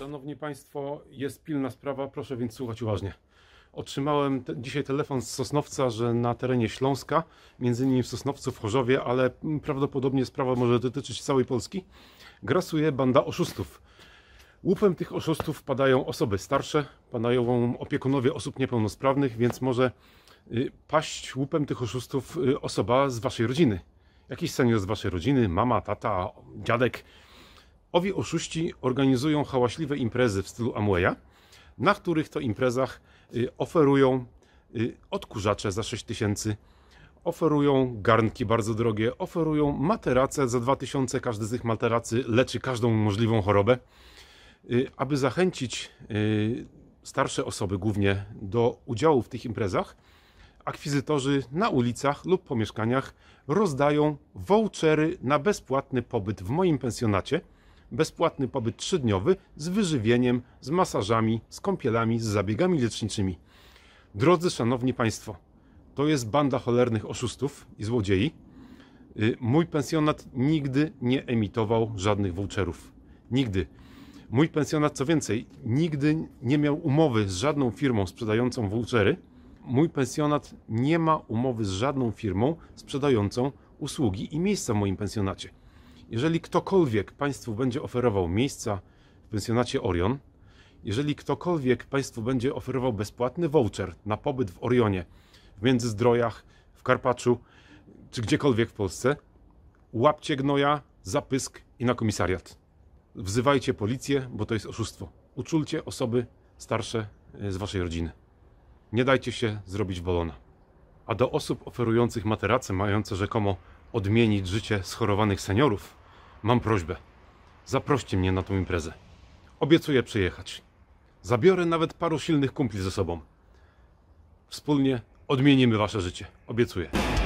Szanowni Państwo, jest pilna sprawa, proszę więc słuchać uważnie. Otrzymałem te, dzisiaj telefon z Sosnowca, że na terenie Śląska, między innymi w Sosnowcu, w Chorzowie, ale prawdopodobnie sprawa może dotyczyć całej Polski, grasuje banda oszustów. Łupem tych oszustów padają osoby starsze, padają opiekunowie osób niepełnosprawnych, więc może y, paść łupem tych oszustów y, osoba z waszej rodziny. Jakiś senior z waszej rodziny, mama, tata, dziadek, Owi oszuści organizują hałaśliwe imprezy w stylu Amwaya, na których to imprezach y, oferują y, odkurzacze za 6000, tysięcy, oferują garnki bardzo drogie, oferują materace za 2000, każdy z tych materacy leczy każdą możliwą chorobę. Y, aby zachęcić starsze osoby głównie do udziału w tych imprezach, akwizytorzy na ulicach lub po mieszkaniach rozdają vouchery na bezpłatny pobyt w moim pensjonacie, bezpłatny pobyt trzydniowy z wyżywieniem, z masażami, z kąpielami, z zabiegami leczniczymi. Drodzy szanowni państwo, to jest banda cholernych oszustów i złodziei. Y, mój pensjonat nigdy nie emitował żadnych voucherów. Nigdy. Mój pensjonat, co więcej, nigdy nie miał umowy z żadną firmą sprzedającą vouchery. Mój pensjonat nie ma umowy z żadną firmą sprzedającą usługi i miejsca w moim pensjonacie. Jeżeli ktokolwiek Państwu będzie oferował miejsca w pensjonacie Orion, jeżeli ktokolwiek Państwu będzie oferował bezpłatny voucher na pobyt w Orionie, w Międzyzdrojach, w Karpaczu czy gdziekolwiek w Polsce, łapcie gnoja, zapysk i na komisariat. Wzywajcie policję, bo to jest oszustwo. Uczulcie osoby starsze e, z Waszej rodziny. Nie dajcie się zrobić bolona. A do osób oferujących materace mające rzekomo odmienić życie schorowanych seniorów, Mam prośbę. Zaproście mnie na tą imprezę. Obiecuję przyjechać. Zabiorę nawet paru silnych kumpli ze sobą. Wspólnie odmienimy wasze życie. Obiecuję.